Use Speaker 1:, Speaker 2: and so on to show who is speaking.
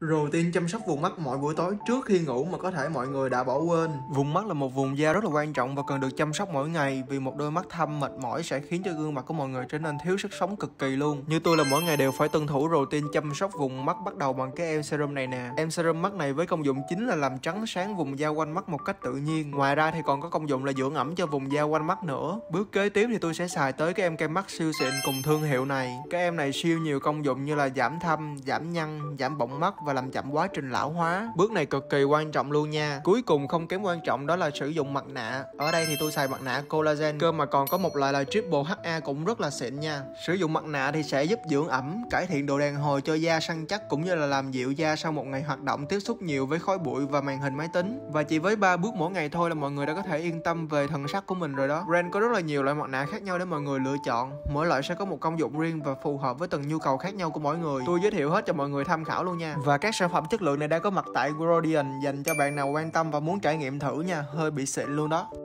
Speaker 1: Routine chăm sóc vùng mắt mỗi buổi tối trước khi ngủ mà có thể mọi người đã bỏ quên. Vùng mắt là một vùng da rất là quan trọng và cần được chăm sóc mỗi ngày vì một đôi mắt thâm mệt mỏi sẽ khiến cho gương mặt của mọi người trở nên thiếu sức sống cực kỳ luôn. Như tôi là mỗi ngày đều phải tuân thủ routine chăm sóc vùng mắt bắt đầu bằng cái em serum này nè. Em serum mắt này với công dụng chính là làm trắng sáng vùng da quanh mắt một cách tự nhiên. Ngoài ra thì còn có công dụng là dưỡng ẩm cho vùng da quanh mắt nữa. Bước kế tiếp thì tôi sẽ xài tới cái em kem mắt siêu xịn cùng thương hiệu này. Cái em này siêu nhiều công dụng như là giảm thâm, giảm nhăn, giảm bọng mắt và làm chậm quá trình lão hóa. Bước này cực kỳ quan trọng luôn nha. Cuối cùng không kém quan trọng đó là sử dụng mặt nạ. Ở đây thì tôi xài mặt nạ collagen, cơ mà còn có một loại là triple HA cũng rất là xịn nha. Sử dụng mặt nạ thì sẽ giúp dưỡng ẩm, cải thiện độ đàn hồi cho da săn chắc cũng như là làm dịu da sau một ngày hoạt động tiếp xúc nhiều với khói bụi và màn hình máy tính. Và chỉ với ba bước mỗi ngày thôi là mọi người đã có thể yên tâm về thần sắc của mình rồi đó. Brand có rất là nhiều loại mặt nạ khác nhau để mọi người lựa chọn. Mỗi loại sẽ có một công dụng riêng và phù hợp với từng nhu cầu khác nhau của mỗi người. Tôi giới thiệu hết cho mọi người tham khảo luôn nha. Và và các sản phẩm chất lượng này đang có mặt tại Grodian dành cho bạn nào quan tâm và muốn trải nghiệm thử nha, hơi bị xịn luôn đó.